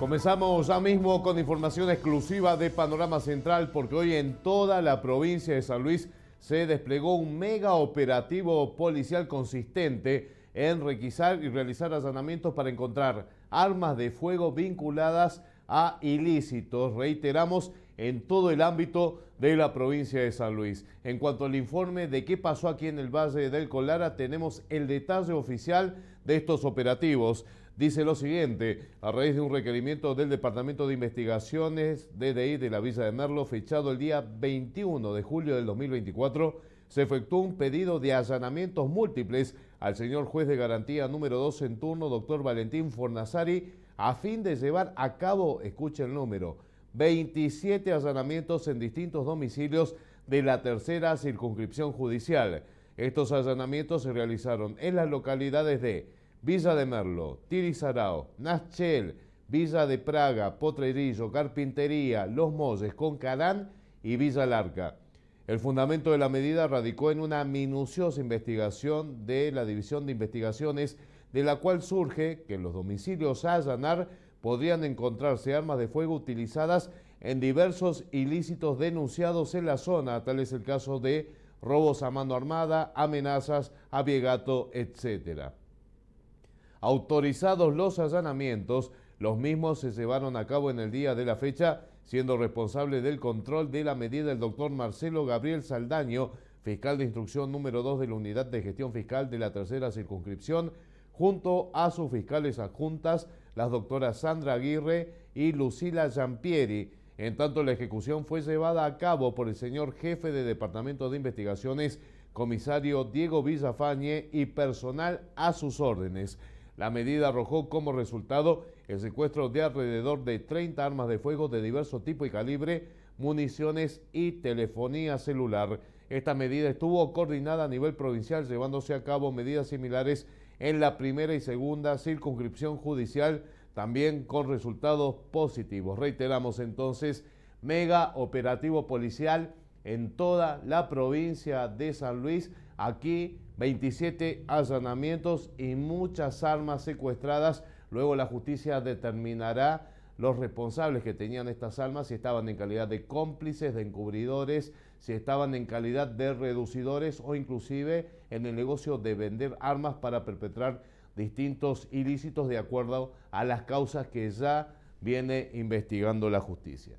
Comenzamos ya mismo con información exclusiva de Panorama Central porque hoy en toda la provincia de San Luis se desplegó un mega operativo policial consistente en requisar y realizar allanamientos para encontrar armas de fuego vinculadas a ilícitos. Reiteramos, en todo el ámbito de la provincia de San Luis. En cuanto al informe de qué pasó aquí en el Valle del Colara, tenemos el detalle oficial de estos operativos. Dice lo siguiente, a raíz de un requerimiento del Departamento de Investigaciones DDI de la Villa de Merlo, fechado el día 21 de julio del 2024, se efectuó un pedido de allanamientos múltiples al señor juez de garantía número 2 en turno, doctor Valentín Fornasari, a fin de llevar a cabo, escuche el número, 27 allanamientos en distintos domicilios de la tercera circunscripción judicial. Estos allanamientos se realizaron en las localidades de Villa de Merlo, Tirizarao, Nachel, Villa de Praga, Potrerillo, Carpintería, Los Molles, Concalán y Villa Larca. El fundamento de la medida radicó en una minuciosa investigación de la División de Investigaciones, de la cual surge que los domicilios a allanar podrían encontrarse armas de fuego utilizadas en diversos ilícitos denunciados en la zona, tal es el caso de robos a mano armada, amenazas, aviegato etc. Autorizados los allanamientos, los mismos se llevaron a cabo en el día de la fecha, siendo responsable del control de la medida el doctor Marcelo Gabriel Saldaño, fiscal de instrucción número 2 de la Unidad de Gestión Fiscal de la Tercera Circunscripción, junto a sus fiscales adjuntas las doctoras Sandra Aguirre y Lucila Giampieri. En tanto, la ejecución fue llevada a cabo por el señor jefe de Departamento de Investigaciones, comisario Diego Villafañe, y personal a sus órdenes. La medida arrojó como resultado el secuestro de alrededor de 30 armas de fuego de diverso tipo y calibre, municiones y telefonía celular. Esta medida estuvo coordinada a nivel provincial, llevándose a cabo medidas similares en la primera y segunda circunscripción judicial, también con resultados positivos. Reiteramos entonces, mega operativo policial en toda la provincia de San Luis. Aquí 27 allanamientos y muchas armas secuestradas. Luego la justicia determinará los responsables que tenían estas armas, si estaban en calidad de cómplices, de encubridores, si estaban en calidad de reducidores o inclusive en el negocio de vender armas para perpetrar distintos ilícitos de acuerdo a las causas que ya viene investigando la justicia.